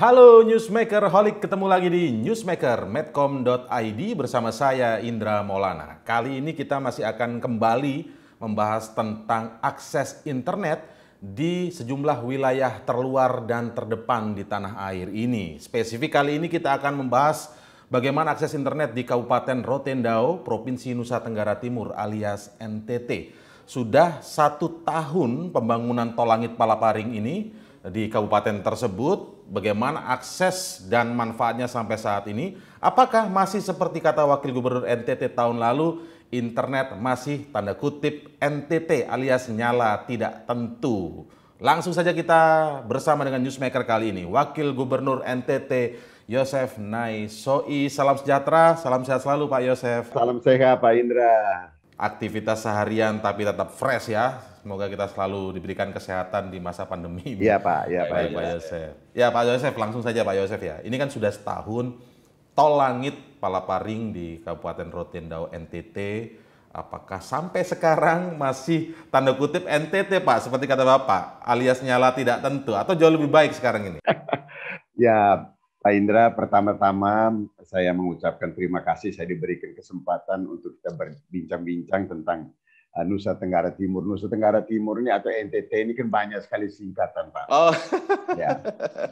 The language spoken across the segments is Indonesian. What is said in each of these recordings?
Halo Newsmaker Holik, ketemu lagi di Newsmaker Medcom.id bersama saya Indra Maulana. Kali ini kita masih akan kembali membahas tentang akses internet di sejumlah wilayah terluar dan terdepan di tanah air ini. Spesifik kali ini kita akan membahas bagaimana akses internet di Kabupaten Rotendao, Provinsi Nusa Tenggara Timur alias NTT. Sudah satu tahun pembangunan tol langit Palaparing ini di kabupaten tersebut, bagaimana akses dan manfaatnya sampai saat ini? Apakah masih seperti kata Wakil Gubernur NTT tahun lalu, internet masih tanda kutip NTT alias nyala tidak tentu? Langsung saja kita bersama dengan Newsmaker kali ini, Wakil Gubernur NTT Yosef Naisoi. Salam sejahtera, salam sehat selalu Pak Yosef. Salam sehat Pak Indra. Aktivitas seharian tapi tetap fresh ya, Semoga kita selalu diberikan kesehatan di masa pandemi ini. Iya Pak, iya Pak. Baik, Pak Yosef. Ya Pak Yosef, langsung saja Pak Yosef ya. Ini kan sudah setahun tol langit Palaparing di Kabupaten Rotendau NTT. Apakah sampai sekarang masih tanda kutip NTT Pak, seperti kata Bapak, alias nyala tidak tentu atau jauh lebih baik sekarang ini? ya, Pak Indra, pertama-tama saya mengucapkan terima kasih saya diberikan kesempatan untuk kita berbincang-bincang tentang Ah, Nusa Tenggara Timur. Nusa Tenggara Timur ini atau NTT ini kan banyak sekali singkatan, Pak. Oh. Ya.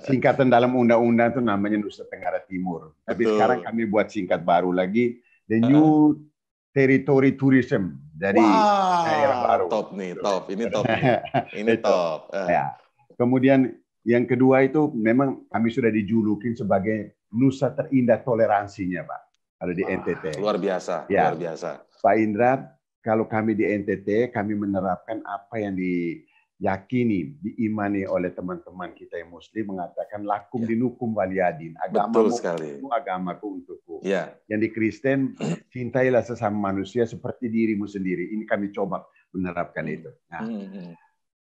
Singkatan dalam undang-undang itu namanya Nusa Tenggara Timur. Tapi Betul. sekarang kami buat singkat baru lagi, the new uh. territory tourism dari wow. daerah baru. Top nih, top. Ini top. ini top. Uh. Ya. Kemudian yang kedua itu memang kami sudah dijulukin sebagai Nusa terindah toleransinya, Pak. Kalau di NTT. Luar biasa, ya. luar biasa. Pak Indra, kalau kami di NTT, kami menerapkan apa yang diyakini, diimani oleh teman-teman kita yang Muslim mengatakan lakum ya. dinukum waliyadin. Agama Betul sekali. agamaku untukku. Ya. Yang di Kristen, cintailah sesama manusia seperti dirimu sendiri. Ini kami coba menerapkan hmm. itu. Nah, hmm. hmm.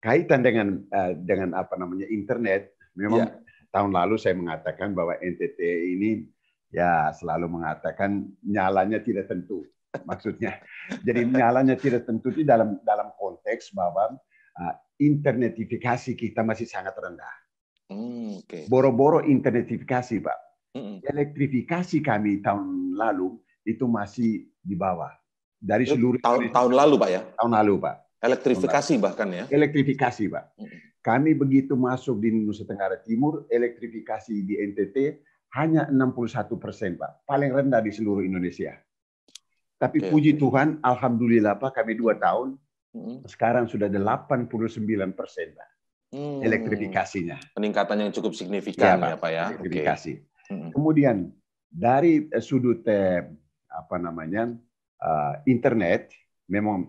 kaitan dengan eh, dengan apa namanya internet, memang ya. tahun lalu saya mengatakan bahwa NTT ini ya selalu mengatakan nyalanya tidak tentu maksudnya. Jadi nyalanya tidak tentu di dalam dalam konteks bahwa uh, internetifikasi kita masih sangat rendah. Mm, okay. Boro-boro internetifikasi, Pak. Mm -mm. Elektrifikasi kami tahun lalu itu masih di bawah. Dari eh, seluruh tahun, tahun lalu, Pak ya? Tahun lalu, Pak. Elektrifikasi lalu. bahkan ya? Elektrifikasi, Pak. Hmm. Kami begitu masuk di Nusa Tenggara Timur, elektrifikasi di NTT hanya 61 persen, Pak. Paling rendah di seluruh Indonesia. Tapi okay. puji Tuhan, alhamdulillah Pak, kami dua tahun hmm. sekarang sudah 89 persen Pak hmm. elektrifikasinya. Peningkatan yang cukup signifikan ya Pak ya. Pak, ya. Elektrifikasi. Okay. Hmm. Kemudian dari eh, sudut eh, apa namanya eh, internet, memang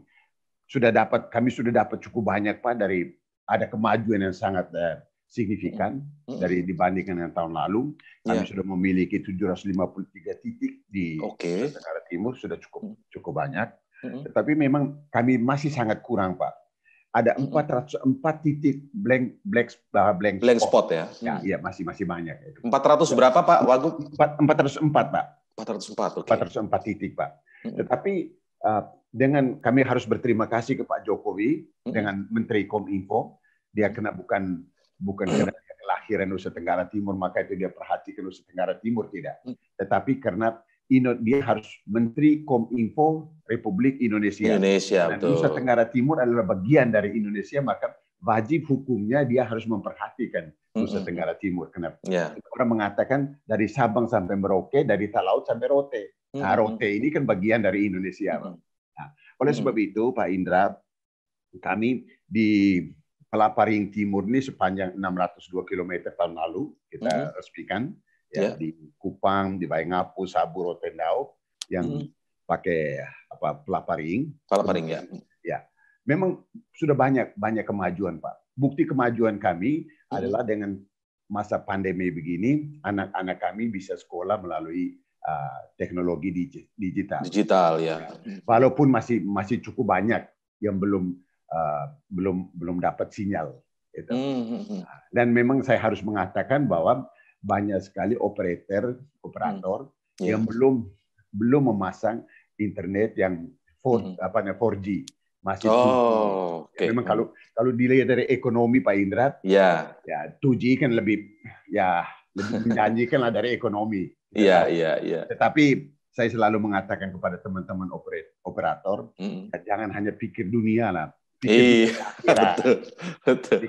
sudah dapat kami sudah dapat cukup banyak Pak dari ada kemajuan yang sangat eh, signifikan dari dibandingkan dengan tahun lalu. Kami yeah. sudah memiliki 753 titik di okay. Tenggara Timur sudah cukup cukup banyak. Mm-hmm. Tetapi memang kami masih sangat kurang, Pak. Ada mm-hmm. 404 titik blank blank uh, blank, blank spot. spot ya. Ya, mm. ya masih masih banyak itu. 400 berapa, Pak? Wagu 404, Pak. 404. Okay. 404 titik, Pak. Mm-hmm. Tetapi uh, dengan kami harus berterima kasih ke Pak Jokowi mm-hmm. dengan Menteri Kominfo dia kena bukan bukan karena dia kelahiran Nusa Tenggara Timur maka itu dia perhatikan Nusa Tenggara Timur tidak, mm. tetapi karena dia harus Menteri Kominfo Republik Indonesia. Indonesia betul. Nusa Tenggara Timur adalah bagian dari Indonesia maka wajib hukumnya dia harus memperhatikan Nusa Tenggara Timur. Kenapa? Ya. Yeah. Orang mengatakan dari Sabang sampai Merauke, dari Talaut sampai Rote. Nah, Rote ini kan bagian dari Indonesia. Nah, oleh sebab itu, Pak Indra, kami di Ring Timur ini sepanjang 602 km tahun lalu kita mm -hmm. resmikan ya yeah. di Kupang, di Bayangapu, Sabu, Rotendao yang mm -hmm. pakai apa Palaparing. Ring ya. Ya. Memang sudah banyak banyak kemajuan, Pak. Bukti kemajuan kami mm -hmm. adalah dengan masa pandemi begini anak-anak kami bisa sekolah melalui uh, teknologi digital. Digital ya. Walaupun masih masih cukup banyak yang belum uh, belum belum dapat sinyal. Gitu. -hmm. hmm, hmm. Nah, dan memang saya harus mengatakan bahwa banyak sekali operator operator hmm. yang yeah. belum belum memasang internet yang 4, hmm. hmm. apa namanya 4G masih oh, Memang kalau kalau dilihat dari ekonomi Pak Indra, iya. ya, yeah. ya 2G kan lebih ya lebih menjanjikan lah dari ekonomi. Gitu. Iya, iya, iya. Tetapi saya selalu mengatakan kepada teman-teman operator, mm -hmm. Ya, jangan hanya pikir dunia lah. Iya, betul.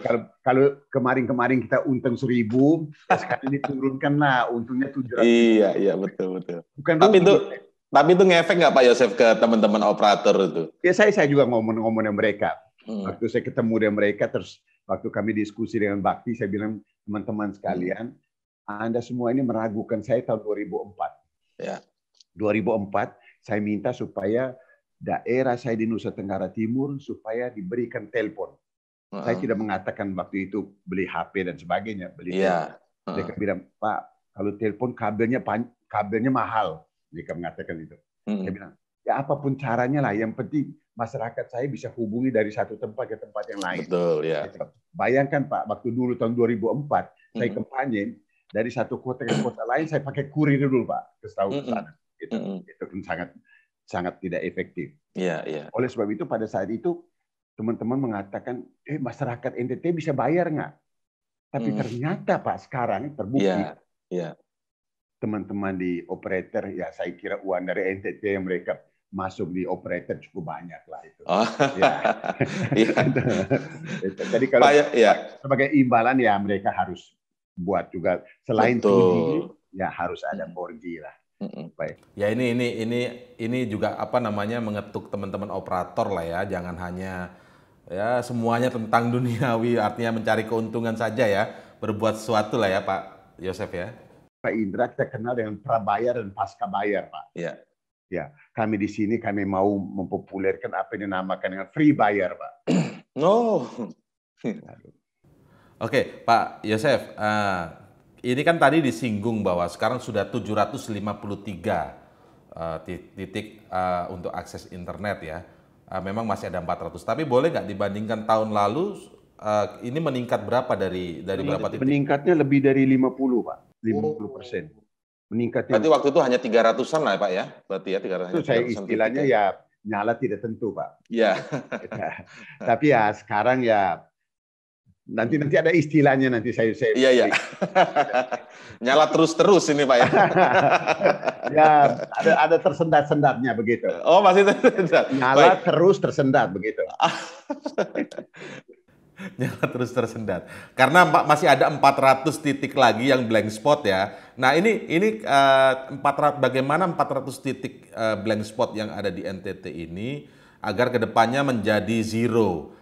kalau, kalau kemarin-kemarin kita untung seribu, sekarang ini turunkan lah untungnya tujuh ratus. Iya, iya betul betul. Bukan tapi itu tapi itu ngefek nggak Pak Yosef ke teman-teman operator itu? Ya saya saya juga ngomong-ngomong dengan mereka. Hmm. Waktu saya ketemu dengan mereka terus waktu kami diskusi dengan Bakti saya bilang teman-teman sekalian, Anda semua ini meragukan saya tahun 2004. Ya. 2004 saya minta supaya daerah saya di Nusa Tenggara Timur supaya diberikan telepon. Uh-huh. Saya tidak mengatakan waktu itu beli HP dan sebagainya, beli. Yeah. Iya, uh-huh. Mereka bilang, "Pak, kalau telepon kabelnya kabelnya mahal." Mereka mengatakan itu. Uh-huh. Saya bilang, "Ya apapun caranya lah, yang penting masyarakat saya bisa hubungi dari satu tempat ke tempat yang lain." Betul, Yeah. Bayangkan Pak, waktu dulu tahun 2004 uh-huh. saya hmm. kampanye dari satu kota ke kota lain saya pakai kurir dulu Pak ke tahu hmm, ke sana. Itu, itu kan sangat sangat tidak efektif. Iya, iya. Oleh sebab itu pada saat itu teman-teman mengatakan, eh masyarakat NTT bisa bayar nggak? Tapi hmm. ternyata Pak sekarang terbukti. Iya. ya. Teman-teman di operator ya saya kira uang dari NTT yang mereka masuk di operator cukup banyak lah itu. Oh. Ya. ya. Jadi kalau Pak, ya. sebagai imbalan ya mereka harus buat juga selain Betul. ya harus ada borgi hmm. lah. Baik. Ya ini ini ini ini juga apa namanya mengetuk teman-teman operator lah ya, jangan hanya ya semuanya tentang duniawi artinya mencari keuntungan saja ya, berbuat sesuatu lah ya Pak Yosef ya. Pak Indra kita kenal dengan prabayar dan pasca bayar Pak. ya Ya, kami di sini kami mau mempopulerkan apa yang dinamakan dengan free buyer, Pak. No. Oh. Oke, okay, Pak Yosef, uh, ini kan tadi disinggung bahwa sekarang sudah 753 Uh, eh, titik uh, untuk akses internet ya. Uh, memang masih ada 400. Tapi boleh nggak dibandingkan tahun lalu uh, ini meningkat berapa dari dari berapa titik? Meningkatnya lebih dari 50, Pak. 50 persen. Oh. Meningkatnya. Berarti waktu itu hanya 300-an lah, ya, Pak ya. Berarti ya 300 itu saya istilahnya titik. Ya? ya nyala tidak tentu, Pak. Iya. Tapi ya sekarang ya Nanti nanti ada istilahnya nanti saya saya. Iya iya. Nyala terus terus ini pak ya. ya ada ada tersendat sendatnya begitu. Oh masih tersendat. Nyala Baik. terus tersendat begitu. Nyala terus tersendat. Karena Pak masih ada 400 titik lagi yang blank spot ya. Nah ini ini uh, eh, 400 bagaimana 400 titik uh, blank spot yang ada di NTT ini agar kedepannya menjadi zero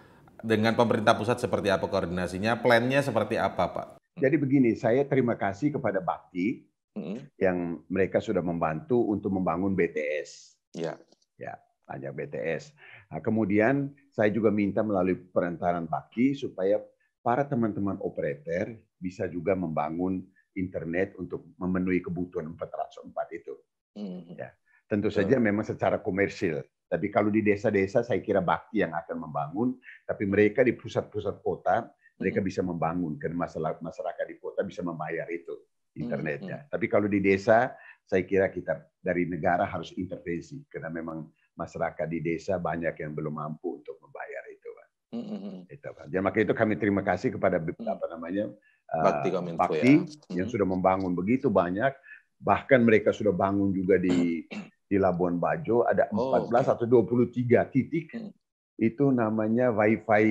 dengan pemerintah pusat seperti apa koordinasinya, plannya seperti apa, Pak? Jadi begini, saya terima kasih kepada Bakti hmm. yang mereka sudah membantu untuk membangun BTS. Ya. Ya, banyak BTS. Nah, kemudian saya juga minta melalui perantaran Bakti supaya para teman-teman operator bisa juga membangun internet untuk memenuhi kebutuhan 404 itu. Hmm. Ya. Tentu saja memang secara komersil. Tapi kalau di desa-desa saya kira bakti yang akan membangun, tapi mereka di pusat-pusat kota mereka bisa membangun karena masalah masyarakat di kota bisa membayar itu internetnya. Tapi kalau di desa saya kira kita dari negara harus intervensi karena memang masyarakat di desa banyak yang belum mampu untuk membayar itu. Mm-hmm. Itu, Jadi ya, maka itu kami terima kasih kepada mm. apa namanya eh, Bakti, uh, Bakti ya. yang sudah membangun begitu banyak, bahkan mereka sudah bangun juga di di Labuan Bajo ada 14 oh, okay. atau 23 titik hmm. itu namanya WiFi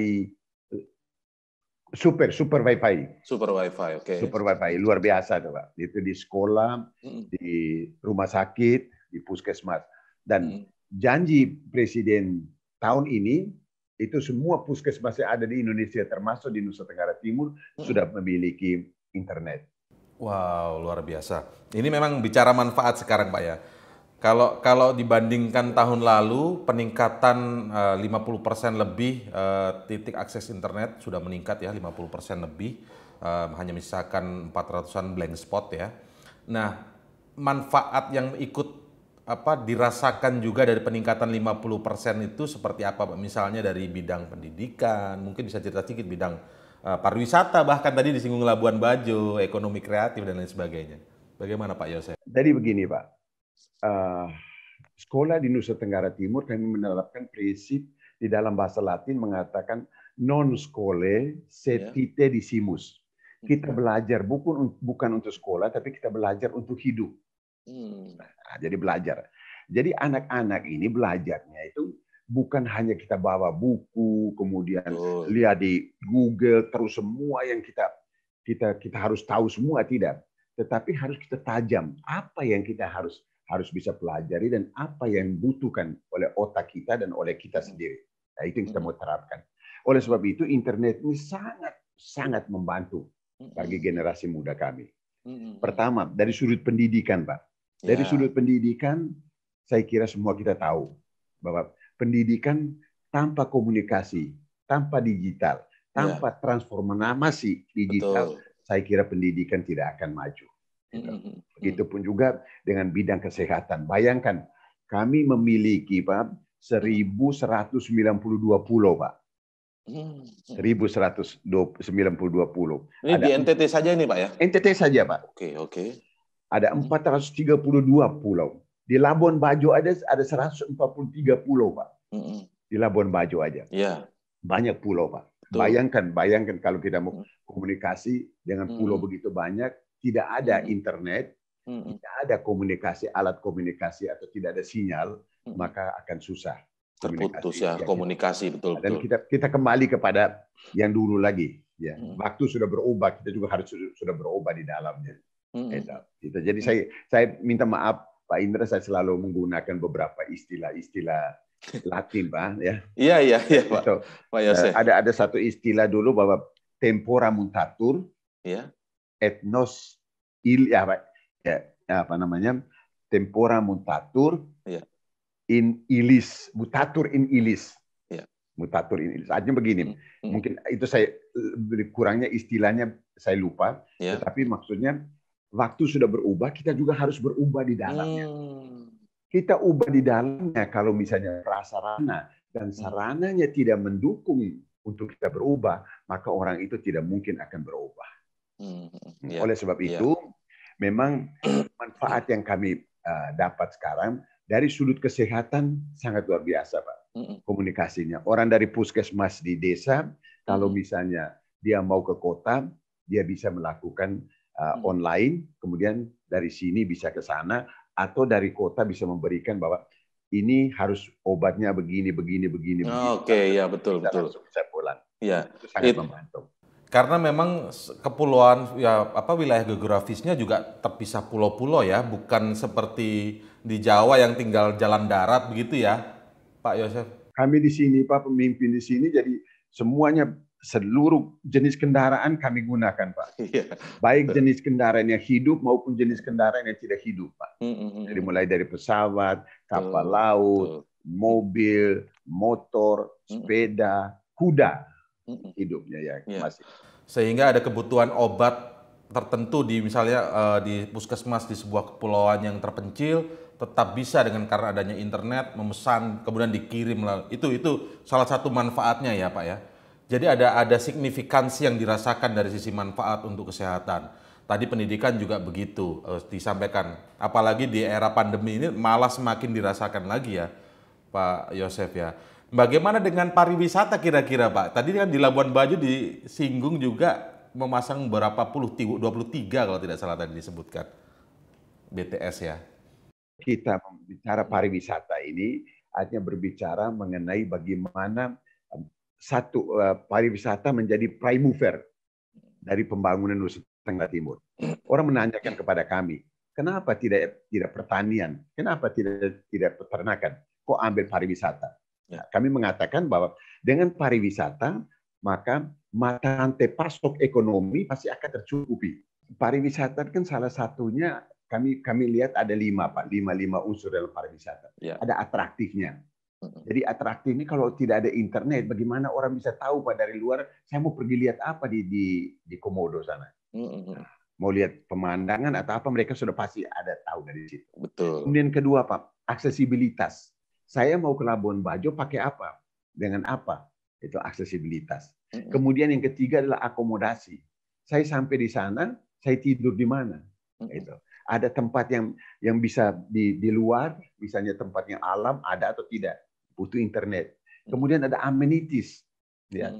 eh, super super WiFi. Super WiFi, oke. Okay. Super WiFi luar biasa tuh pak. Itu di sekolah, hmm. di rumah sakit, di puskesmas dan hmm. janji presiden tahun ini itu semua puskesmas yang ada di Indonesia termasuk di Nusa Tenggara Timur hmm. sudah memiliki internet. Wow, luar biasa. Ini memang bicara manfaat sekarang Pak ya. Kalau kalau dibandingkan tahun lalu peningkatan eh, uh, 50% lebih uh, titik akses internet sudah meningkat ya 50% lebih uh, hanya misalkan 400-an blank spot ya. Nah, manfaat yang ikut apa dirasakan juga dari peningkatan 50% itu seperti apa Pak? Misalnya dari bidang pendidikan, mungkin bisa cerita sedikit bidang uh, pariwisata bahkan tadi disinggung Labuan Bajo, ekonomi kreatif dan lain sebagainya. Bagaimana Pak Yosef? Jadi begini Pak, uh, sekolah di Nusa Tenggara Timur kami menerapkan prinsip di dalam bahasa Latin mengatakan non scole setite ya. disimus. Kita hmm. belajar bukan bukan untuk sekolah tapi kita belajar untuk hidup. Hmm. Nah, jadi belajar. Jadi anak-anak ini belajarnya itu bukan hanya kita bawa buku, kemudian oh. lihat di Google terus semua yang kita kita kita harus tahu semua tidak, tetapi harus kita tajam apa yang kita harus harus bisa pelajari dan apa yang butuhkan oleh otak kita dan oleh kita sendiri. Nah, itu yang kita mau terapkan. Oleh sebab itu internet ini sangat sangat membantu bagi generasi muda kami. Pertama, dari sudut pendidikan, Pak. Dari ya. sudut pendidikan, saya kira semua kita tahu bahwa pendidikan tanpa komunikasi, tanpa digital, ya. tanpa ya. transformasi digital, Betul. saya kira pendidikan tidak akan maju. Gitu. Begitupun juga dengan bidang kesehatan. Bayangkan, kami memiliki Pak 1192 pulau Pak. 1192 pulau. Ini Ada, di NTT saja ini Pak ya? NTT saja Pak. Oke, okay, oke. Okay. Ada 432 pulau. Di Labuan Bajo ada ada 143 pulau, Pak. Di Labuan Bajo aja. Iya. Banyak pulau, Pak. Betul. Bayangkan, bayangkan kalau kita mau komunikasi dengan pulau hmm. begitu banyak, tidak ada hmm. internet, hmm. tidak ada komunikasi, alat komunikasi atau tidak ada sinyal, hmm. maka akan susah. Terputus ya, komunikasi, ya, ya, komunikasi betul Dan kita kita kembali kepada yang dulu lagi, ya. Hmm. Waktu sudah berubah, kita juga harus sudah berubah di dalamnya. Hmm. Gitu. Gitu. jadi saya saya minta maaf Pak Indra saya selalu menggunakan beberapa istilah-istilah Latin Pak ya. Iya iya iya Pak. So, gitu. Pak eh, Ada ada satu istilah dulu bahwa tempora mutatur ya etnos il ya, apa ya apa namanya tempora mutatur yeah. in ilis mutatur in ilis yeah. mutatur in ilis artinya begini hmm. hmm. mungkin itu saya kurangnya istilahnya saya lupa yeah. tetapi maksudnya waktu sudah berubah kita juga harus berubah di dalamnya mm. kita ubah di dalamnya kalau misalnya prasarana dan hmm. sarananya tidak mendukung untuk kita berubah maka orang itu tidak mungkin akan berubah Hmm, hmm, hmm. yeah. Iya, oleh sebab yeah. itu, memang manfaat yang kami eh, dapat sekarang dari sudut kesehatan sangat luar biasa, Pak. Komunikasinya. Orang dari puskesmas di desa, kalau misalnya dia mau ke kota, dia bisa melakukan uh, online, kemudian dari sini bisa ke sana, atau dari kota bisa memberikan bahwa ini harus obatnya begini, begini, begini. Oh, Oke, okay. ya betul, bisa betul. Bisa pulang. Ya, itu sangat It, membantu. Karena memang kepulauan ya apa wilayah geografisnya juga terpisah pulau-pulau ya, bukan seperti di Jawa yang tinggal jalan darat begitu ya, Pak Yosef. Kami di sini Pak pemimpin di sini jadi semuanya seluruh jenis kendaraan kami gunakan Pak. Iya. Baik jenis kendaraan yang hidup maupun jenis kendaraan yang tidak hidup Pak. Hmm, hmm, hmm. Jadi mulai dari pesawat, kapal laut, mobil, motor, sepeda, kuda hidupnya ya yeah. masih. Sehingga ada kebutuhan obat tertentu di misalnya eh, di puskesmas di sebuah kepulauan yang terpencil tetap bisa dengan karena adanya internet memesan kemudian dikirim lalu itu itu salah satu manfaatnya ya pak ya jadi ada ada signifikansi yang dirasakan dari sisi manfaat untuk kesehatan tadi pendidikan juga begitu eh, disampaikan apalagi di era pandemi ini malah semakin dirasakan lagi ya pak Yosef ya Bagaimana dengan pariwisata kira-kira Pak? Tadi kan di Labuan Bajo disinggung juga memasang berapa puluh, 23 kalau tidak salah tadi disebutkan. BTS ya. Kita bicara pariwisata ini artinya berbicara mengenai bagaimana eh, satu eh, pariwisata menjadi prime mover dari pembangunan Nusa Tenggara Timur. Orang menanyakan kepada kami, kenapa tidak tidak pertanian? Kenapa tidak tidak peternakan? Kok ambil pariwisata? Ya, kami mengatakan bahwa dengan pariwisata maka mata rantai pasok ekonomi pasti akan tercukupi. Pariwisata kan salah satunya kami kami lihat ada lima pak lima lima unsur dalam pariwisata. Ya. Ada atraktifnya. Jadi atraktif ini kalau tidak ada internet, bagaimana orang bisa tahu pak dari luar? Saya mau pergi lihat apa di di di Komodo sana? Nah, mau lihat pemandangan atau apa? Mereka sudah pasti ada tahu dari situ. Betul. Kemudian kedua pak aksesibilitas saya mau ke Labuan Bajo pakai apa, dengan apa, itu aksesibilitas. Kemudian yang ketiga adalah akomodasi. Saya sampai di sana, saya tidur di mana, itu. Ada tempat yang yang bisa di, di luar, misalnya tempat yang alam ada atau tidak, butuh internet. Kemudian ada amenities, ya,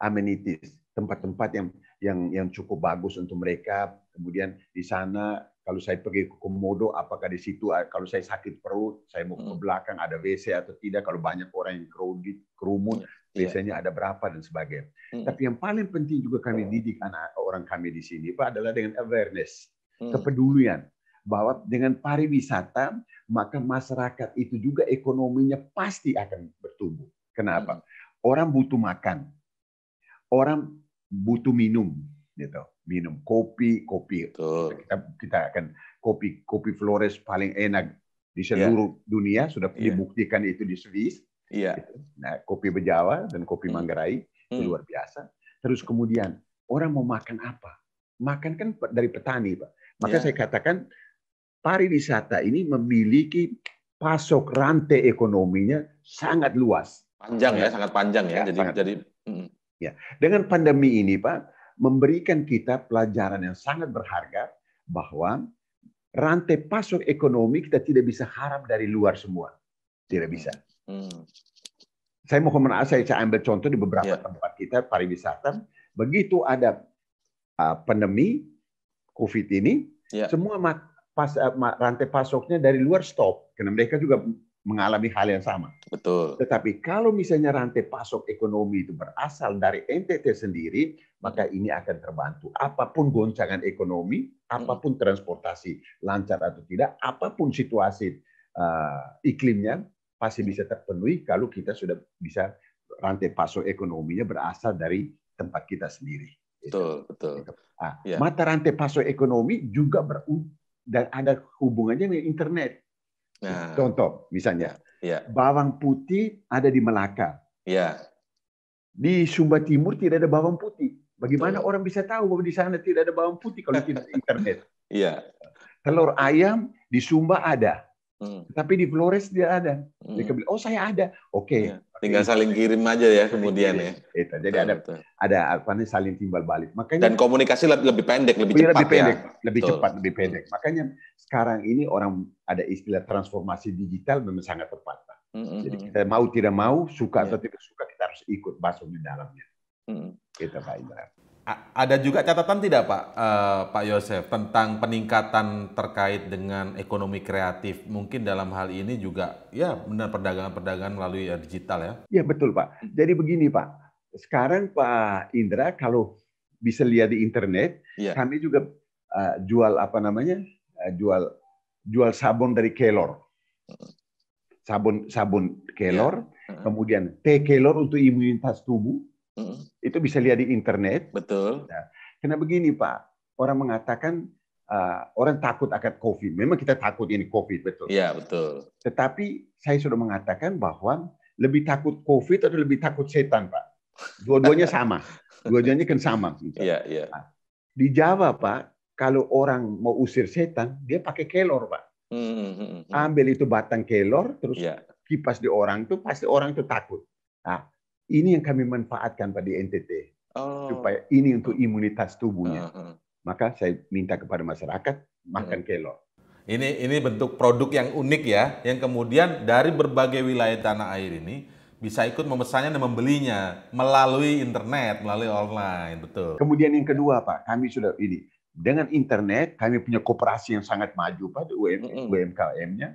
amenities tempat-tempat yang yang yang cukup bagus untuk mereka. Kemudian di sana kalau saya pergi ke komodo apakah di situ ah, kalau saya sakit perut saya mau ke hmm. belakang ada WC atau tidak kalau banyak orang yang kerudit kerumun biasanya ya, ya. ada berapa dan sebagainya hmm. tapi yang paling penting juga kami didik anak orang kami di sini Pak adalah dengan awareness hmm. kepedulian bahwa dengan pariwisata maka masyarakat itu juga ekonominya pasti akan bertumbuh kenapa orang butuh makan orang butuh minum gitu minum kopi, kopi kita, kita akan kopi kopi Flores paling enak di iya. seluruh yeah. dunia sudah yeah. dibuktikan itu di Swiss. Yeah. Gitu. Nah, kopi Bejawa dan kopi mm. Manggarai itu hmm. luar biasa. Terus kemudian orang mau makan apa? Makan kan dari petani, Pak. Maka yeah. saya katakan pariwisata ini memiliki pasok rantai ekonominya sangat luas. Panjang ya, ya sangat panjang ya. ya jadi sangat. jadi mm. ya. Dengan pandemi ini, Pak, memberikan kita pelajaran yang sangat berharga bahwa rantai pasok ekonomi kita tidak bisa harap dari luar semua. Tidak bisa. Hmm. Saya mau maaf, saya ambil contoh di beberapa yeah. tempat kita pariwisata. Begitu ada uh, pandemi COVID ini, yeah. semua pas, uh, rantai pasoknya dari luar stop. Karena mereka juga mengalami hal yang sama. Betul. Tetapi kalau misalnya rantai pasok ekonomi itu berasal dari NTT sendiri, maka ini akan terbantu. Apapun goncangan ekonomi, apapun transportasi lancar atau tidak, apapun situasi uh, iklimnya pasti bisa terpenuhi kalau kita sudah bisa rantai pasok ekonominya berasal dari tempat kita sendiri. Betul, betul. Nah, ya. Mata rantai pasok ekonomi juga ber dan ada hubungannya dengan internet. Nah. Contoh misalnya, ya. bawang putih ada di Melaka. Ya. Di Sumba Timur tidak ada bawang putih. Bagaimana Betul. orang bisa tahu bahwa di sana tidak ada bawang putih kalau tidak internet? Ya. Telur ayam di Sumba ada, hmm. tapi di Flores tidak ada. Hmm. bilang, oh saya ada. Oke, okay. Iya tinggal iya. saling kirim aja ya kemudian ya. Itu. Iya, Jadi ada betul. ada apa nih saling timbal balik. Makanya dan komunikasi lebih, lebih pendek, lebih, cepat lebih pendek, ya. Lebih betul. cepat, lebih pendek. Makanya sekarang ini orang ada istilah transformasi digital memang sangat tepat, Mm -hmm. Jadi kita mau tidak mau, suka yeah. atau tidak suka kita harus ikut masuk di dalamnya. Mm -hmm. Kita gitu, Pak Indra ada juga catatan tidak Pak uh, Pak Yosef tentang peningkatan terkait dengan ekonomi kreatif mungkin dalam hal ini juga ya benar perdagangan-perdagangan melalui ya, digital ya. Ya betul Pak. Jadi begini Pak, sekarang Pak Indra kalau bisa lihat di internet ya. kami juga uh, jual apa namanya uh, jual jual sabun dari Kelor sabun sabun Kelor ya. kemudian teh Kelor untuk imunitas tubuh Hmm. Itu bisa lihat di internet. Betul. Nah, karena begini Pak, orang mengatakan uh, orang takut akan COVID. Memang kita takut ini COVID, betul. Iya, betul. Tetapi saya sudah mengatakan bahwa lebih takut COVID atau lebih takut setan, Pak. Dua-duanya sama. Dua-duanya kan sama. Iya, iya. Nah, di Jawa, Pak, kalau orang mau usir setan, dia pakai kelor, Pak. mm hmm, Ambil itu batang kelor, terus yeah. kipas di orang itu, pasti orang itu takut. Nah, ini yang kami manfaatkan pada NTT oh. supaya ini untuk imunitas tubuhnya. Uh hmm, -huh. Hmm. Maka saya minta kepada masyarakat makan uh hmm. -huh. kelor. Ini ini bentuk produk yang unik ya, yang kemudian dari berbagai wilayah tanah air ini bisa ikut memesannya dan membelinya melalui internet, melalui online, betul. Kemudian yang kedua Pak, kami sudah ini dengan internet kami punya kooperasi yang sangat maju Pak UM, mm -hmm. UMKM-nya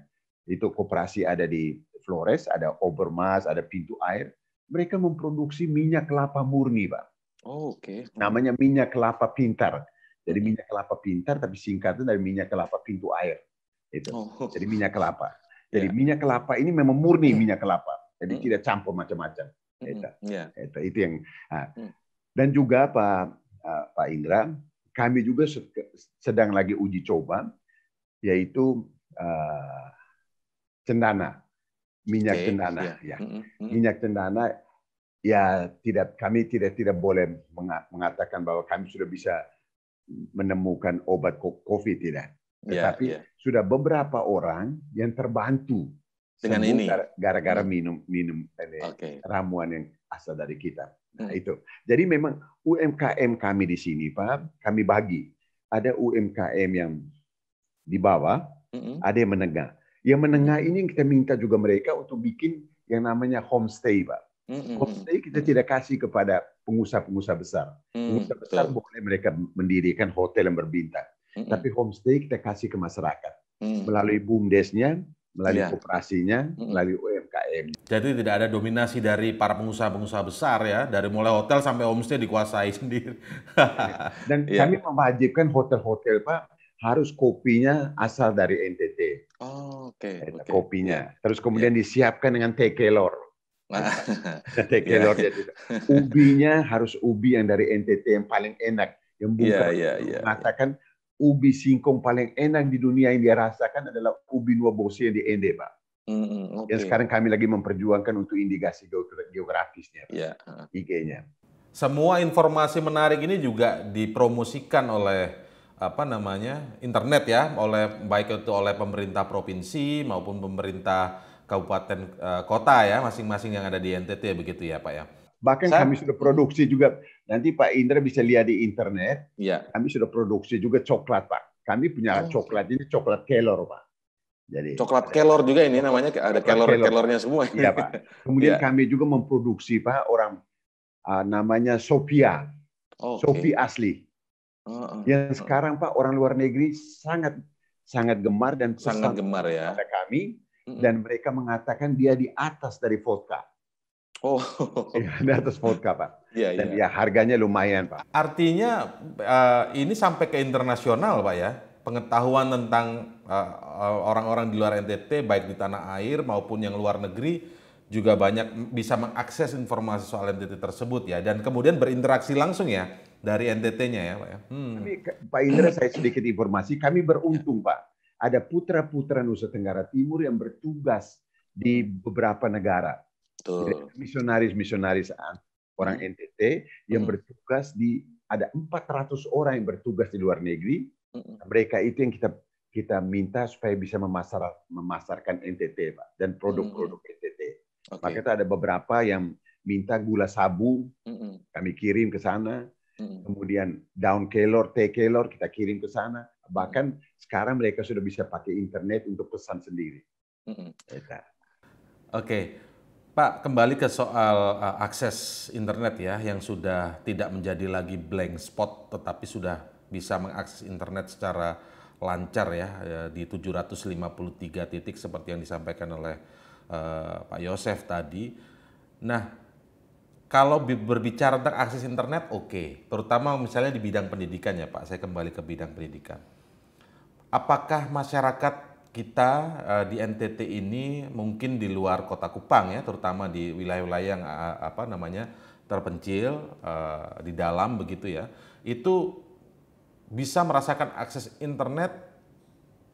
itu kooperasi ada di Flores, ada Obermas, ada Pintu Air mereka memproduksi minyak kelapa murni, Pak. Oh, oke. Okay. Namanya minyak kelapa pintar. Jadi minyak kelapa pintar tapi singkatnya dari minyak kelapa pintu air. Itu. Oh. Jadi minyak kelapa. Jadi yeah. minyak kelapa ini memang murni ya. minyak kelapa. Jadi mm. tidak campur macam-macam. Hmm, itu. Yeah. Itu, yang nah. Hmm. dan juga Pak eh, Pak Indra, kami juga sedang lagi uji coba yaitu uh, cendana minyak okay. cendana iya. ya. -hmm. Minyak cendana ya tidak kami tidak tidak boleh mengatakan bahwa kami sudah bisa menemukan obat COVID tidak. Iya, Tetapi yeah, yeah. sudah beberapa orang yang terbantu dengan ini gara-gara minum minum okay. ramuan yang asal dari kita. Nah, mm. itu. Jadi memang UMKM kami di sini, Pak, kami bagi. Ada UMKM yang di bawah, mm -hmm. ada yang menengah. Yang menengah ini kita minta juga mereka untuk bikin yang namanya homestay, Pak. Mm-hmm. Homestay kita tidak kasih kepada pengusaha-pengusaha besar. Hmm, Pengusaha besar Betul. boleh mereka mendirikan hotel yang berbintang. Mm-hmm. Tapi homestay kita kasih ke masyarakat. Mm-hmm. Melalui BUMDES-nya, melalui yeah. kooperasinya, mm-hmm. melalui UMKM. Jadi tidak ada dominasi dari para pengusaha-pengusaha besar ya, dari mulai hotel sampai homestay dikuasai sendiri. Dan yeah. kami mewajibkan hotel-hotel, Pak, harus kopinya asal dari NTT. Oh, oke. Okay, okay. Kopinya. Terus kemudian yeah. disiapkan dengan tekelor. Nah. tekelor iya. yeah. ubi ubinya harus ubi yang dari NTT yang paling enak, yang bukan yeah, yeah, yeah, iya. mengatakan yeah. ubi singkong paling enak di dunia yang dia rasakan adalah ubi nuobosi yang di ND, Pak. Mm, -hmm, hmm okay. Yang sekarang kami lagi memperjuangkan untuk indikasi geografisnya, yeah. IG-nya. Iya, Semua informasi menarik ini juga dipromosikan oleh apa namanya internet ya oleh baik itu oleh pemerintah provinsi maupun pemerintah kabupaten e, kota ya masing-masing yang ada di NTT begitu ya Pak ya. Bahkan Saya, kami sudah produksi juga nanti Pak Indra bisa lihat di internet. Iya. Kami sudah produksi juga coklat Pak. Kami punya oh. coklat ini coklat kelor Pak. Jadi coklat kelor juga ini namanya ada kelor kelornya semua. Iya Pak. Kemudian ya. kami juga memproduksi Pak orang uh, namanya Sophia. Oh, Sophie okay. asli. Uh, yang sekarang Pak orang luar negeri sangat sangat gemar dan sangat gemar ya pada kami uh, dan mereka mengatakan dia di atas dari vodka. Oh, ya, di atas vodka Pak. Ya, dan ya. ya harganya lumayan Pak. Artinya uh, ini sampai ke internasional Pak ya pengetahuan tentang uh, eh, eh, orang -orang di luar NTT baik di tanah air maupun yang luar negeri juga banyak bisa mengakses informasi soal NTT tersebut ya dan kemudian berinteraksi langsung ya dari NTT-nya ya Pak ya. Hmm. Tapi, Pak Indra saya sedikit informasi, kami beruntung Pak. Ada putra-putra Nusa Tenggara Timur yang bertugas di beberapa negara. Misionaris-misionaris orang hmm. NTT yang hmm. bertugas di ada 400 orang yang bertugas di luar negeri. Hmm. Mereka itu yang kita kita minta supaya bisa memasar, memasarkan NTT Pak dan produk-produk hmm. NTT. Okay. Maka kita ada beberapa yang minta gula sabu mm kami kirim ke sana Hmm. Kemudian down Kelor, teh Kelor kita kirim ke sana. Bahkan sekarang mereka sudah bisa pakai internet untuk pesan sendiri. Hmm. Oke, Pak kembali ke soal uh, akses internet ya yang sudah tidak menjadi lagi blank spot tetapi sudah bisa mengakses internet secara lancar ya eh, di 753 titik seperti yang disampaikan oleh uh, Pak Yosef tadi. Nah, kalau berbicara tentang akses internet oke, okay. terutama misalnya di bidang pendidikan ya Pak, saya kembali ke bidang pendidikan. Apakah masyarakat kita uh, di NTT ini mungkin di luar kota Kupang ya, terutama di wilayah-wilayah yang uh, apa namanya terpencil uh, di dalam begitu ya, itu bisa merasakan akses internet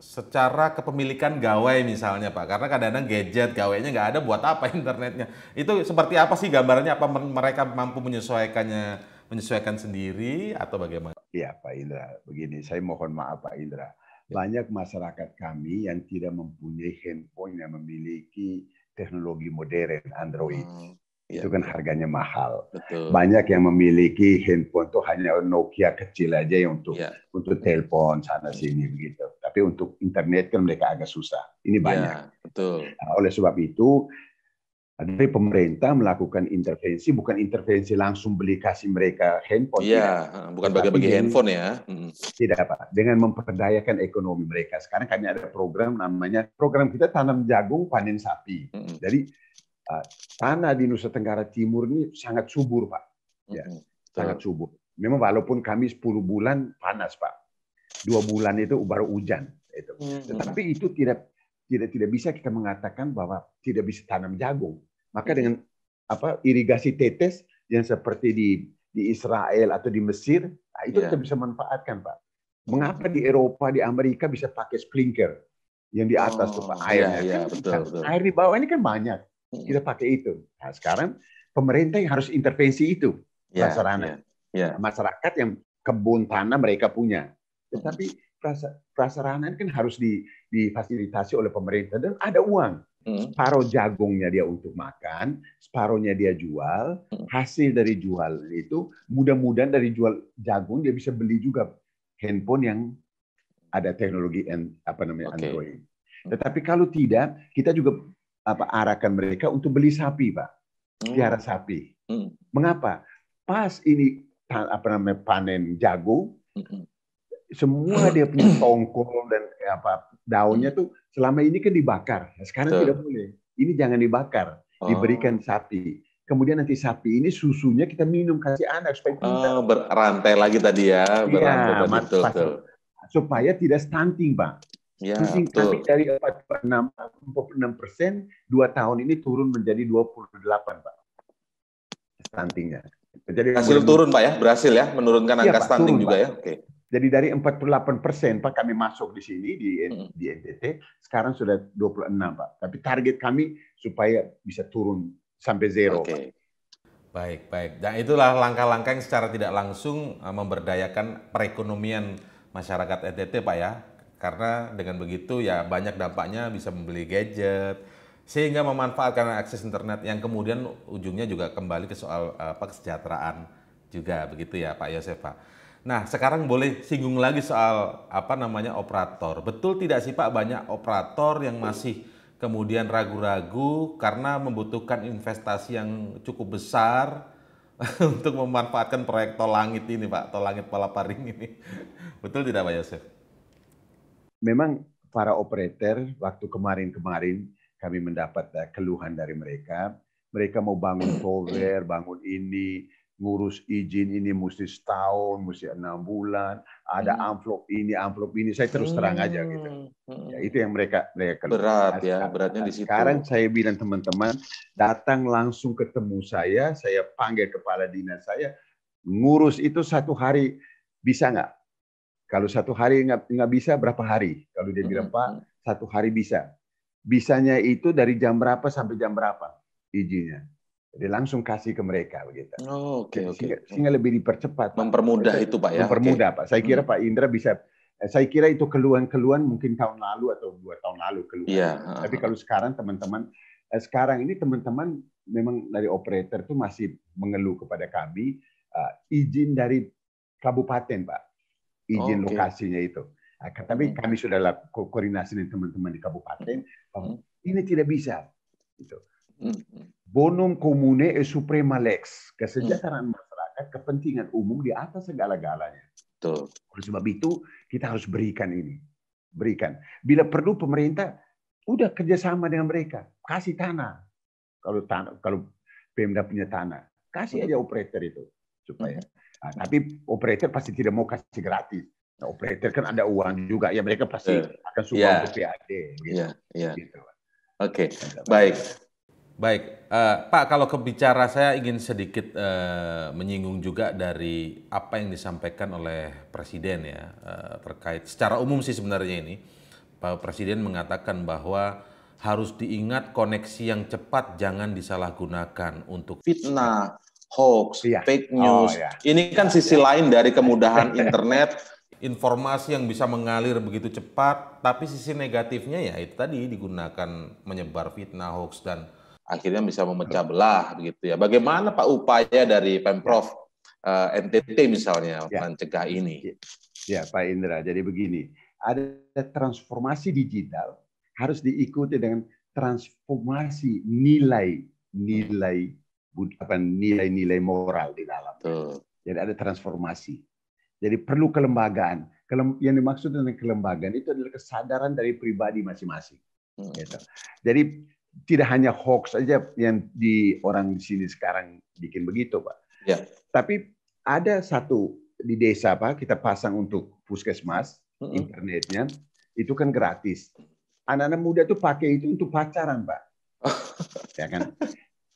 secara kepemilikan gawai misalnya Pak, karena kadang-kadang gadget gawainya nggak ada buat apa internetnya. Itu seperti apa sih gambarnya? Apa mereka mampu menyesuaikannya, menyesuaikan sendiri atau bagaimana? Ya Pak Indra, begini saya mohon maaf Pak Indra. Ya. Banyak masyarakat kami yang tidak mempunyai handphone yang memiliki teknologi modern Android. Hmm. Iya. Itu kan harganya mahal. Betul. Banyak yang memiliki handphone tuh hanya Nokia kecil aja untuk ya. untuk telepon sana sini begitu tapi untuk internet kan mereka agak susah. Ini ya, banyak. Ya, betul. Nah, oleh sebab itu dari pemerintah melakukan intervensi bukan intervensi langsung beli kasih mereka handphone. Iya, bukan bagi-bagi handphone ya. Hmm. Tidak apa. dengan memperdayakan ekonomi mereka. Sekarang kami ada program namanya program kita tanam jagung panen sapi. Hmm. Jadi uh, tanah di Nusa Tenggara Timur ini sangat subur pak, ya, hmm. hmm. sangat subur. Memang walaupun kami 10 bulan panas pak, dua bulan itu baru hujan. Itu. Hmm. Tetapi itu tidak tidak tidak bisa kita mengatakan bahwa tidak bisa tanam jagung. Maka hmm. dengan apa irigasi tetes yang seperti di di Israel atau di Mesir, nah itu yeah. kita bisa manfaatkan, Pak. Mengapa di Eropa, di Amerika bisa pakai sprinkler yang di atas oh, tuh Pak oh, airnya? Yeah, yeah, ya, kan, kan, betul, Air di bawah ini kan banyak. Hmm. Kita pakai itu. Nah, sekarang pemerintah yang harus intervensi itu yeah, sarana. Yeah, ya, ya. yeah. Masyarakat yang kebun tanah mereka punya. Tetapi prasarana ini kan harus difasilitasi oleh pemerintah dan ada uang. Hmm. Separuh jagungnya dia untuk makan, separuhnya dia jual. Hmm. Hasil dari jual itu mudah-mudahan dari jual jagung dia bisa beli juga handphone yang ada teknologi and, apa namanya okay. Android. Hmm. Tetapi kalau tidak, kita juga apa arahkan mereka untuk beli sapi, Pak. Piara sapi. Mengapa? Pas ini apa namanya panen jagung, semua hmm. dia punya tongkol dan eh, apa daunnya tuh selama ini kan dibakar. Nah, sekarang Betul. tidak boleh. Ini jangan dibakar, oh. diberikan sapi. Kemudian nanti sapi ini susunya kita minum kasih anak supaya oh, pintar. Oh, berantai lagi tadi ya, iya, berantai ya, tadi. Supaya tidak stunting, Pak. Ya, Stunting Tapi dari enam persen dua tahun ini turun menjadi dua puluh delapan, Pak. Stuntingnya. Jadi hasil turun Pak ya, berhasil ya menurunkan iya, angka stunting juga Pak. ya. Oke. Jadi dari 48 persen Pak kami masuk di sini di, hmm. di NTT, sekarang sudah 26 Pak. Tapi target kami supaya bisa turun sampai zero. Okay. Baik, baik. Dan itulah langkah-langkah yang secara tidak langsung eh, memberdayakan perekonomian masyarakat NTT Pak ya. Karena dengan begitu ya banyak dampaknya bisa membeli gadget, sehingga memanfaatkan akses internet yang kemudian ujungnya juga kembali ke soal eh, apa kesejahteraan juga begitu ya Pak Yosef Pak. Nah, sekarang boleh singgung lagi soal apa namanya operator. Betul tidak sih Pak banyak operator yang masih kemudian ragu-ragu karena membutuhkan investasi yang cukup besar untuk memanfaatkan proyek tol langit ini Pak, tol langit Palaparing ini. Betul tidak Pak Yosef? Memang para operator waktu kemarin-kemarin kami mendapat eh, keluhan dari mereka. Mereka mau bangun tower, bangun ini, ngurus izin ini mesti setahun, mesti enam bulan, ada hmm. amplop ini, amplop ini, saya terus hmm. terang aja gitu. Ya, itu yang mereka mereka berat nah, ya, beratnya nah, di situ. Sekarang saya bilang teman-teman, datang langsung ketemu saya, saya panggil kepala dinas saya, ngurus itu satu hari bisa nggak? Kalau satu hari nggak bisa berapa hari? Kalau dia bilang hmm, Pak, hmm, satu hari bisa. Bisanya itu dari jam berapa sampai jam berapa izinnya? Jadi langsung kasih ke mereka begitu. Oh, oke okay, oke. Okay. Sehingga lebih dipercepat. Mempermudah Pak. itu Pak ya. Mempermudah okay. Pak. Saya kira hmm. Pak Indra bisa eh, saya kira itu keluhan-keluhan mungkin tahun lalu atau dua tahun lalu keluhan. Yeah. Tapi kalau sekarang teman-teman eh, sekarang ini teman-teman memang dari operator itu masih mengeluh kepada kami uh, izin dari kabupaten Pak. Izin oh, okay. lokasinya itu. Nah, tapi hmm. kami sudah koordinasi dengan teman-teman di kabupaten Hmm. ini tidak bisa. Gitu. Bonum commune e suprema lex, kesejahteraan hmm. masyarakat, kepentingan umum di atas segala-galanya. Oleh sebab itu kita harus berikan ini, berikan. Bila perlu pemerintah udah kerjasama dengan mereka, kasih tanah. Kalau tanah, kalau Pemda punya tanah, kasih aja hmm. operator itu supaya. Hmm. Nah, tapi operator pasti tidak mau kasih gratis. Nah, operator kan ada uang juga, ya mereka pasti eh, akan suka ya. yeah. untuk PAD. Gitu. Yeah, yeah. gitu. Oke, okay. baik. Baik, uh, Pak, kalau kebicara saya ingin sedikit uh, menyinggung juga dari apa yang disampaikan oleh Presiden ya uh, terkait secara umum sih sebenarnya ini Pak Presiden mengatakan bahwa harus diingat koneksi yang cepat jangan disalahgunakan untuk fitnah, hoax, ya. fake oh, news. Oh, ya. Ini kan sisi lain dari kemudahan internet, informasi yang bisa mengalir begitu cepat, tapi sisi negatifnya ya itu tadi digunakan menyebar fitnah, hoax dan akhirnya bisa memecah belah begitu ya. Bagaimana Pak upaya dari Pemprov uh, eh, NTT misalnya ya. mencegah ini? Ya, ya, Pak Indra. Jadi begini, ada transformasi digital harus diikuti dengan transformasi nilai-nilai apa nilai-nilai moral di dalam. Tuh. Jadi ada transformasi. Jadi perlu kelembagaan. Yang dimaksud dengan kelembagaan itu adalah kesadaran dari pribadi masing-masing. Hmm. Gitu. Jadi tidak hanya hoax saja yang di orang di sini sekarang bikin begitu, Pak. Ya. Tapi ada satu di desa, Pak, kita pasang untuk puskesmas uh -uh. internetnya, itu kan gratis. Anak-anak muda tuh pakai itu untuk pacaran, Pak. ya kan?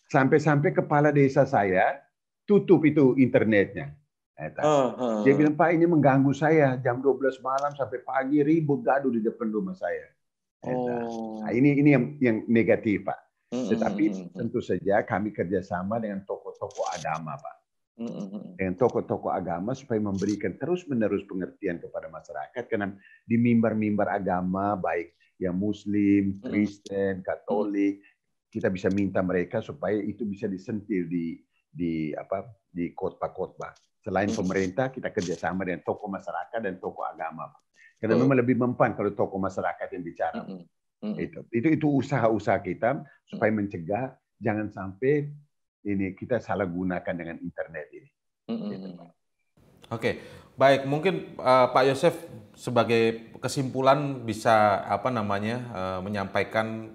Sampai-sampai kepala desa saya tutup itu internetnya. Uh, Dia bilang, Pak ini mengganggu saya jam 12 malam sampai pagi ribut gaduh di depan rumah saya. Ya oh. Nah, ini ini yang, yang negatif Pak. Hmm, hmm, Tetapi hmm, tentu saja kami kerjasama dengan tokoh-tokoh agama Pak. Dengan tokoh-tokoh agama supaya memberikan terus-menerus pengertian kepada masyarakat karena di mimbar-mimbar agama baik yang Muslim, Kristen, Katolik kita bisa minta mereka supaya itu bisa disentil di di apa di khotbah-khotbah. Selain pemerintah, kita kerjasama dengan tokoh masyarakat dan tokoh agama. Pak. Karena hmm. memang lebih mempan kalau tokoh masyarakat yang bicara. Hmm, hmm. Hmm. Itu itu itu usaha-usaha kita supaya hmm. mencegah jangan sampai ini kita salah gunakan dengan internet ini. Hmm. oke hmm, gitu. hmm. Oke, baik. Mungkin uh, Pak Yosef sebagai kesimpulan bisa apa namanya uh, menyampaikan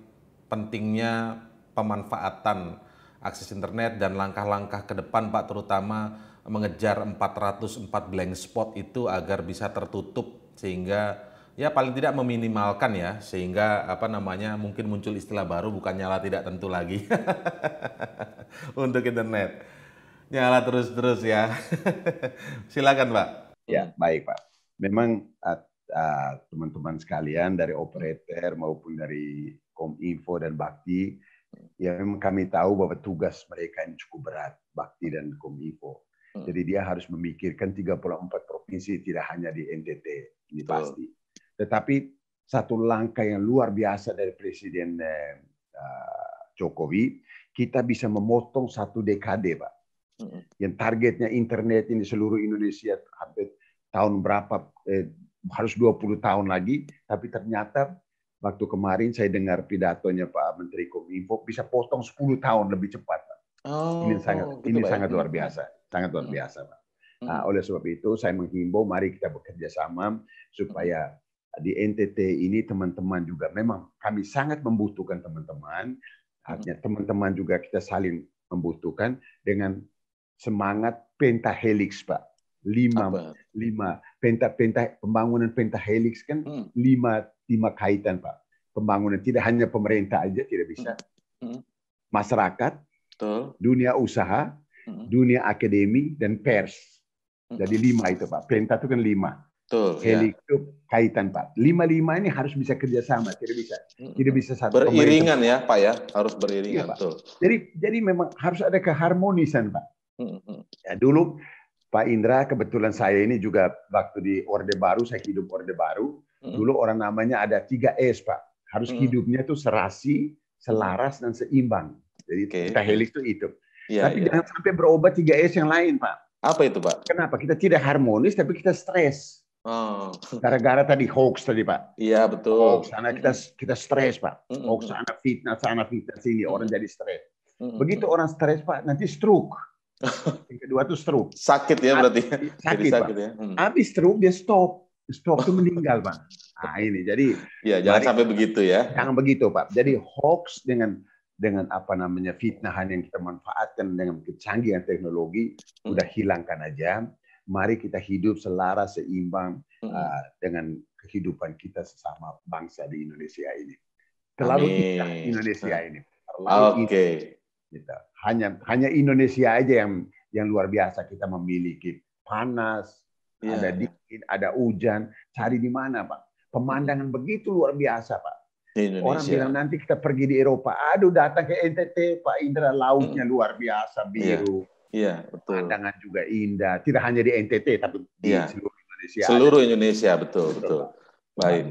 pentingnya pemanfaatan akses internet dan langkah-langkah ke depan Pak terutama mengejar 404 blank spot itu agar bisa tertutup sehingga ya paling tidak meminimalkan ya sehingga apa namanya mungkin muncul istilah baru bukan nyala tidak tentu lagi untuk internet nyala terus-terus ya silakan pak ya baik pak memang teman-teman uh, sekalian dari operator maupun dari kominfo dan bakti ya memang kami tahu bahwa tugas mereka yang cukup berat bakti dan kominfo Hmm. Jadi dia harus memikirkan 34 provinsi tidak hanya di NTT ini pasti. Tetapi satu langkah yang luar biasa dari Presiden eh, eh, Jokowi, kita bisa memotong satu dekade, Pak. Hmm. Yang targetnya internet ini seluruh Indonesia hampir tahun berapa eh, harus 20 tahun lagi, tapi ternyata waktu kemarin saya dengar pidatonya Pak Menteri Kominfo bisa potong 10 tahun lebih cepat. Oh, gitu, ini sangat ya? oh, ini sangat luar hmm. biasa sangat luar hmm. biasa Pak. Hmm. Nah, oleh sebab itu saya menghimbau mari kita bekerja sama supaya di NTT ini teman-teman juga memang kami sangat membutuhkan teman-teman. Hmm. Artinya teman-teman juga kita saling membutuhkan dengan semangat pentahelix Pak. Lima, lima penta, penta, pembangunan pentahelix kan hmm. lima, lima kaitan Pak. Pembangunan tidak hanya pemerintah aja tidak bisa. Hmm. Masyarakat, Betul. dunia usaha, dunia akademi dan pers. Jadi lima itu Pak. Penta itu kan lima. Tuh, Helik ya. itu kaitan Pak. Lima-lima ini harus bisa kerjasama, tidak bisa, tidak bisa satu. Beriringan ya Pak ya, harus beriringan. Iya, Pak. Jadi jadi memang harus ada keharmonisan Pak. Ya, dulu Pak Indra kebetulan saya ini juga waktu di Orde Baru, saya hidup Orde Baru. Dulu orang namanya ada tiga S Pak. Harus hidupnya tuh serasi, selaras dan seimbang. Jadi okay. kita helik itu itu. Ya, tapi ya. jangan sampai berobat 3S yang lain, Pak. Apa itu, Pak? Kenapa? Kita tidak harmonis, tapi kita stres. gara oh. Gara-gara tadi hoax tadi, Pak. Iya, betul. Hoax, sana kita, kita stres, Pak. Hoax, sana fitnah, sana fitnah, sini. Orang jadi stres. Begitu orang stres, Pak, nanti stroke. Yang kedua tuh stroke. Sakit ya berarti. Ya? Sakit, sakit Pak. ya. Mm. Habis stroke, dia stop. Stop itu meninggal, Pak. Nah, ini jadi. Ya, jangan mari, sampai begitu ya. Jangan begitu, Pak. Jadi hoax dengan dengan apa namanya fitnahan yang kita manfaatkan dengan kecanggihan teknologi hmm. udah hilangkan aja. Mari kita hidup selaras seimbang hmm. uh, dengan kehidupan kita sesama bangsa di Indonesia ini. Terlalu kita Indonesia ini. Terlalu okay. kita. Hanya hanya Indonesia aja yang yang luar biasa kita memiliki panas, yeah. ada iya. dingin, ada hujan. Cari di mana, Pak? Pemandangan begitu luar biasa, Pak Orang bilang nanti kita pergi di Eropa. Aduh datang ke NTT Pak Indra lautnya hmm. luar biasa iya. biru. Iya, yeah. betul. Pandangan juga indah. Tidak hanya di NTT tapi yeah. di iya. seluruh Indonesia. Seluruh Indonesia betul betul. betul. Baik.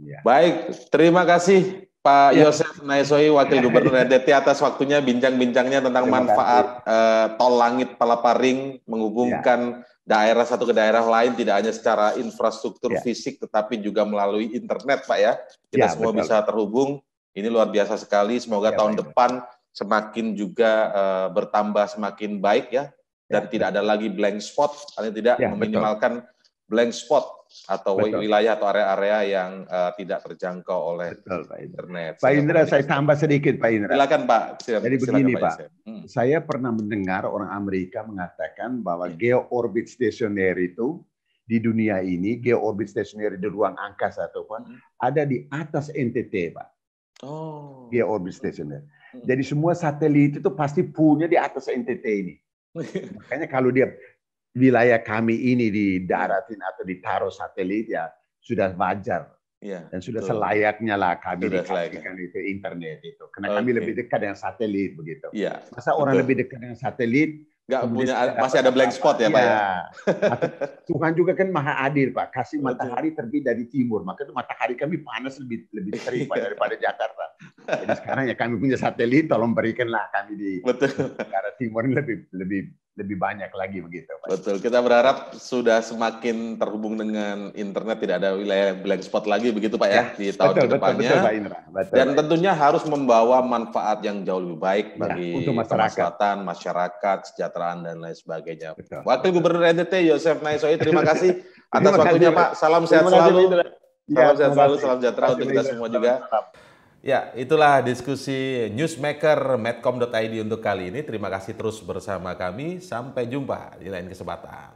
Ya. Baik, terima kasih Pak ya. Yosef Naesoi, Wakil iya. Gubernur NTT atas waktunya bincang-bincangnya tentang Terima manfaat uh, tol langit Palaparing menghubungkan ya. daerah satu ke daerah lain tidak hanya secara infrastruktur ya. fisik tetapi juga melalui internet Pak ya. Kita ya, semua betul. bisa terhubung. Ini luar biasa sekali. Semoga ya, tahun baik. depan semakin juga uh, bertambah semakin baik ya dan ya. tidak ada lagi blank spot, Hanya tidak ya, meminimalkan betul. blank spot atau Betul. wilayah atau area-area yang uh, tidak terjangkau oleh Betul, Pak internet. Pak Indra, saya, saya tambah sedikit Pak Indra. Silakan Pak. Silakan, Jadi begini Pak, Pak. Hmm. saya pernah mendengar orang Amerika mengatakan bahwa hmm. orbit stationary itu di dunia ini, orbit stationary di ruang angkasa ataupun hmm. ada di atas NTT Pak. Oh. Georbit stationary. Hmm. Jadi semua satelit itu pasti punya di atas NTT ini. Makanya kalau dia wilayah kami ini di daratin atau ditaruh satelit ya sudah wajar ya, dan sudah betul. selayaknya lah kami dikasihkan itu internet itu karena okay. kami lebih dekat dengan satelit begitu ya, masa betul. orang lebih dekat dengan satelit nggak punya masih ada blank spot ya, ya. pak ya iya. Tuhan juga kan maha adil pak kasih Betul. matahari terbit dari timur maka itu matahari kami panas lebih lebih sering iya. daripada Jakarta jadi sekarang ya kami punya satelit tolong berikanlah kami di Betul. negara timur lebih lebih lebih banyak lagi begitu. Pak. Betul. Kita berharap sudah semakin terhubung dengan internet, tidak ada wilayah blank spot lagi begitu Pak ya, ya di tahun betul, depannya. Betul, betul, Pak Indra. Betul, Dan Pak. tentunya harus membawa manfaat yang jauh lebih baik ya, bagi untuk masyarakat, masyarakat, kesejahteraan dan lain sebagainya. Betul, Wakil betul. Gubernur NTT Yosef Naisoi, terima kasih atas waktunya Pak. Salam sehat selalu. Salam ya, sehat selalu, salam sejahtera untuk kita semua juga. Salam. Ya, itulah diskusi newsmaker medcom.id untuk kali ini. Terima kasih terus bersama kami. Sampai jumpa di lain kesempatan.